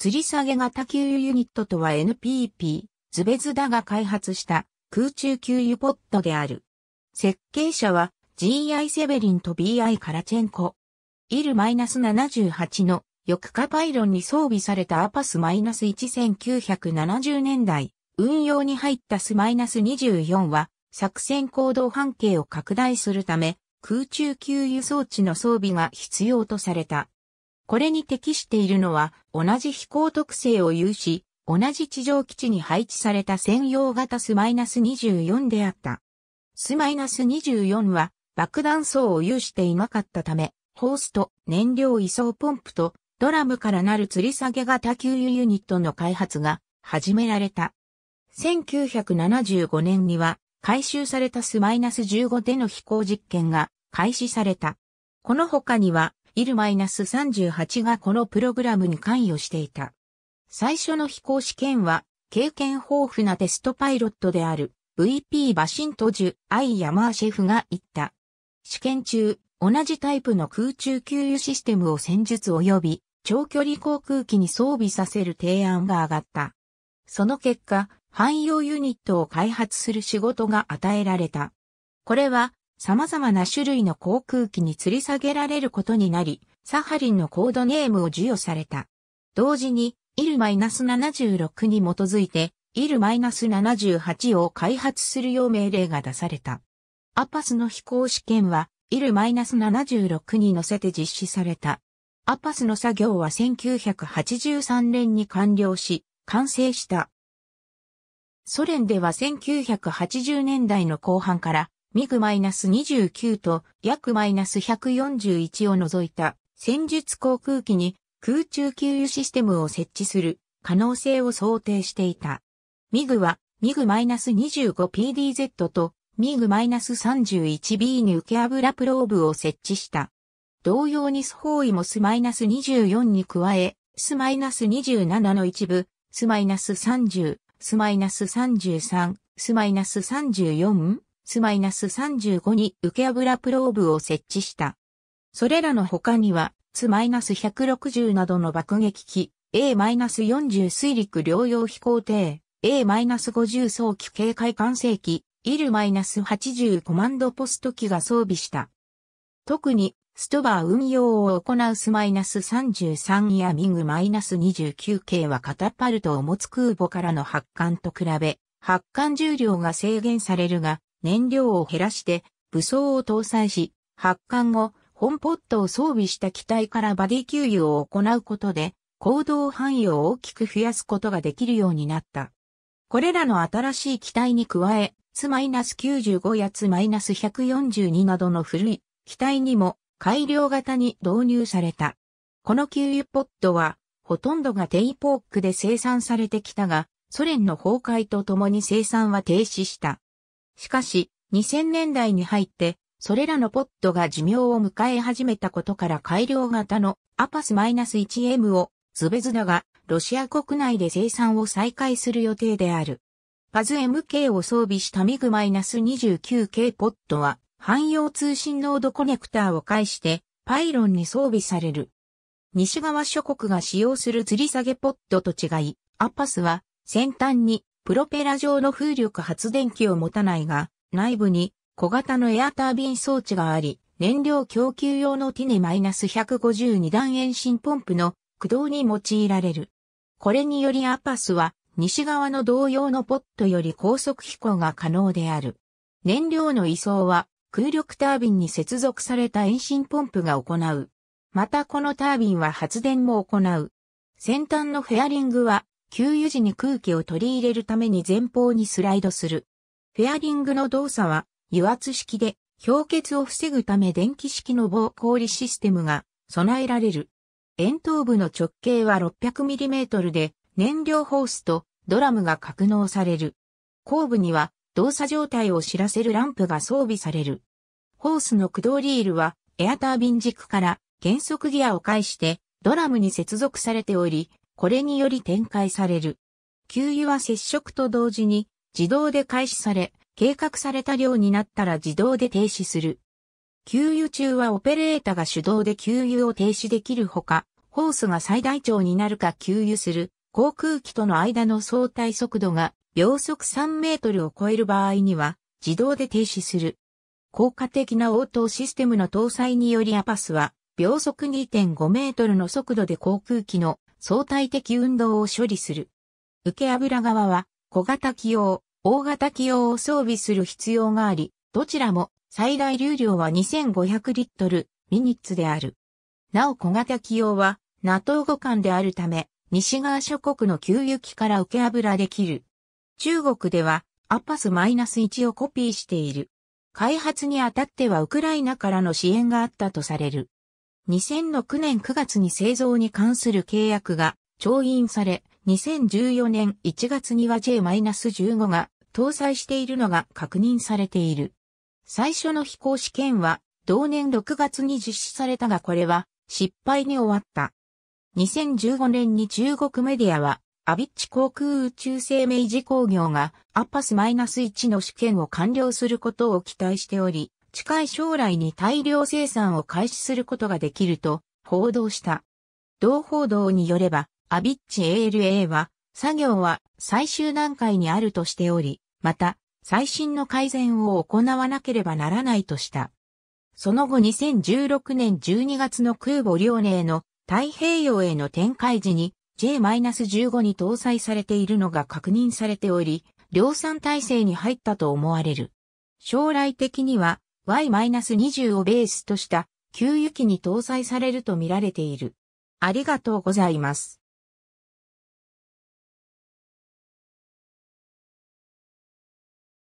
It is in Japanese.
吊り下げ型給油ユニットとは NPP、ズベズダが開発した空中給油ポットである。設計者は GI セベリンと BI カラチェンコ。イル -78 の翼下パイロンに装備されたアパス -1970 年代、運用に入ったス -24 は作戦行動半径を拡大するため空中給油装置の装備が必要とされた。これに適しているのは、同じ飛行特性を有し、同じ地上基地に配置された専用型スマイナス24であった。スマイナス24は爆弾層を有していなかったため、ホースと燃料移送ポンプとドラムからなる吊り下げ型給油ユニットの開発が始められた。1975年には回収されたスマイナス15での飛行実験が開始された。この他にはイル -38 がこのプログラムに関与していた。最初の飛行試験は、経験豊富なテストパイロットである VP バシントジュ・アイ・ヤマーシェフが言った。試験中、同じタイプの空中給油システムを戦術及び長距離航空機に装備させる提案が上がった。その結果、汎用ユニットを開発する仕事が与えられた。これは様々な種類の航空機に吊り下げられることになり、サハリンのコードネームを授与された。同時に、イル -76 に基づいて、イル -78 を開発するよう命令が出された。アパスの飛行試験は、イル -76 に乗せて実施された。アパスの作業は1983年に完了し、完成した。ソ連では1980年代の後半からミグ -29 と約 -141 を除いた戦術航空機に空中給油システムを設置する可能性を想定していた。ミグはミグ -25PDZ とミグ -31B に受け油プローブを設置した。同様にスホーイもス -24 に加え、ス -27 の一部、ス -30、ス -33、ス -34、ス -35 に受け油プローブを設置した。それらの他には、ス -160 などの爆撃機、A-40 水陸両用飛行艇、A-50 早期警戒管制機、イル -80 コマンドポスト機が装備した。特に、ストバー運用を行うスマイナス -33 やミグマイナス -29 系はカタパルトを持つ空母からの発艦と比べ、発艦重量が制限されるが、燃料を減らして武装を搭載し、発艦後、本ポットを装備した機体からバディ給油を行うことで、行動範囲を大きく増やすことができるようになった。これらの新しい機体に加え、ツ -95 やツ -142 などの古い機体にも改良型に導入された。この給油ポットは、ほとんどがテイポークで生産されてきたが、ソ連の崩壊とともに生産は停止した。しかし、2000年代に入って、それらのポットが寿命を迎え始めたことから改良型のアパス -1M をズベズダがロシア国内で生産を再開する予定である。パズ MK を装備したミグ -29K ポットは汎用通信ノードコネクターを介してパイロンに装備される。西側諸国が使用する吊り下げポットと違い、アパスは先端にプロペラ状の風力発電機を持たないが、内部に小型のエアタービン装置があり、燃料供給用のティネ -152 段遠心ポンプの駆動に用いられる。これによりアパスは西側の同様のポットより高速飛行が可能である。燃料の移送は空力タービンに接続された遠心ポンプが行う。またこのタービンは発電も行う。先端のフェアリングは給油時に空気を取り入れるために前方にスライドする。フェアリングの動作は油圧式で氷結を防ぐため電気式の防氷システムが備えられる。円筒部の直径は 600mm で燃料ホースとドラムが格納される。後部には動作状態を知らせるランプが装備される。ホースの駆動リールはエアタービン軸から減速ギアを介してドラムに接続されており、これにより展開される。給油は接触と同時に自動で開始され、計画された量になったら自動で停止する。給油中はオペレータが手動で給油を停止できるほか、ホースが最大長になるか給油する航空機との間の相対速度が秒速3メートルを超える場合には自動で停止する。効果的な応答システムの搭載によりアパスは秒速2.5メートルの速度で航空機の相対的運動を処理する。受け油側は小型機用、大型機用を装備する必要があり、どちらも最大流量は2500リットルミニッツである。なお小型機用は NATO 互換であるため、西側諸国の給油機から受け油できる。中国ではアッパス -1 をコピーしている。開発にあたってはウクライナからの支援があったとされる。2006年9月に製造に関する契約が調印され、2014年1月には J-15 が搭載しているのが確認されている。最初の飛行試験は同年6月に実施されたがこれは失敗に終わった。2015年に中国メディアはアビッチ航空宇宙生命事工業がアッパス -1 の試験を完了することを期待しており、近い将来に大量生産を開始することができると報道した。同報道によれば、アビッチ ALA は、作業は最終段階にあるとしており、また、最新の改善を行わなければならないとした。その後2016年12月の空母遼寧の太平洋への展開時に J-15 に搭載されているのが確認されており、量産体制に入ったと思われる。将来的には Y-20 をベースとした給油機に搭載されるとみられている。ありがとうございます。